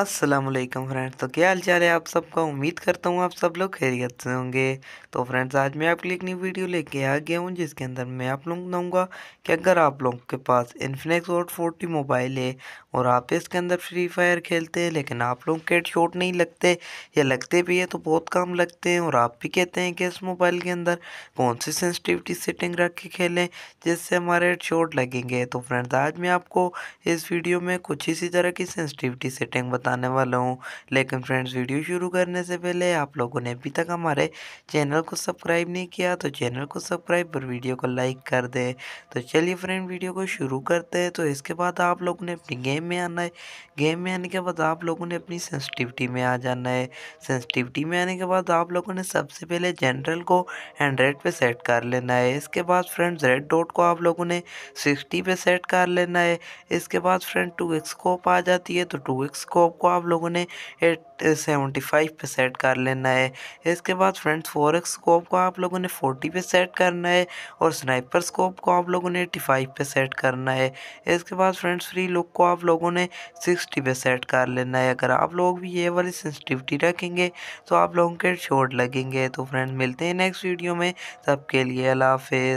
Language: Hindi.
असलम फ्रेंड्स तो क्या हाल चाल है आप सबका उम्मीद करता हूँ आप सब लोग खैरियत से होंगे तो फ्रेंड्स आज मैं आपके लिए एक नई वीडियो लेके आ गया हूँ जिसके अंदर मैं आप लोग बताऊँगा कि अगर आप लोग के पास इन्फिनिक्स और फोर्टी मोबाइल है और आप इसके अंदर फ्री फायर खेलते हैं लेकिन आप लोग के शॉट नहीं लगते या लगते भी है तो बहुत कम लगते हैं और आप भी कहते हैं कि इस मोबाइल के अंदर कौन सी सेंसिटिविटी सेटिंग रख के खेलें जिससे हमारे हेड शॉट लगेंगे तो फ्रेंड्स आज मैं आपको इस वीडियो में कुछ इसी तरह की सेंसिटिविटी सेटिंग बता बताने वाला हूँ लेकिन फ्रेंड्स वीडियो शुरू करने से पहले आप लोगों ने अभी तक हमारे चैनल को सब्सक्राइब नहीं किया तो चैनल को सब्सक्राइब और वीडियो को लाइक कर दें तो चलिए फ्रेंड वीडियो को शुरू करते हैं तो इसके बाद आप लोगों ने अपनी गेम में आना है गेम में आने के बाद आप लोगों ने अपनी सेंसिटिविटी में आ जाना है सेंसिटिविटी में आने के बाद आप लोगों ने सबसे पहले जनरल को हंड्रेड पे सेट कर लेना है इसके बाद फ्रेंड्स रेड डॉट को आप लोगों ने सिक्सटी पे सेट कर लेना है इसके बाद फ्रेंड टू एक्सकोप आ जाती है तो टू एक्सकोप को आप लोगों ने सेवेंटी फाइव पर सेट कर लेना है इसके बाद फ्रेंड्स फोर एक्स स्कोप को आप लोगों ने फोर्टी पे सेट करना है और स्नाइपर स्कोप को आप लोगों ने एट्टी फाइव पे सेट करना है इसके बाद फ्रेंड्स फ्री लुक को आप लोगों ने सिक्सटी पे सेट कर लेना है अगर आप लोग भी ये वाली सेंसिटिविटी रखेंगे तो आप लोगों के शॉर्ट लगेंगे तो फ्रेंड्स मिलते हैं नेक्स्ट वीडियो में सबके लिए अला हाफ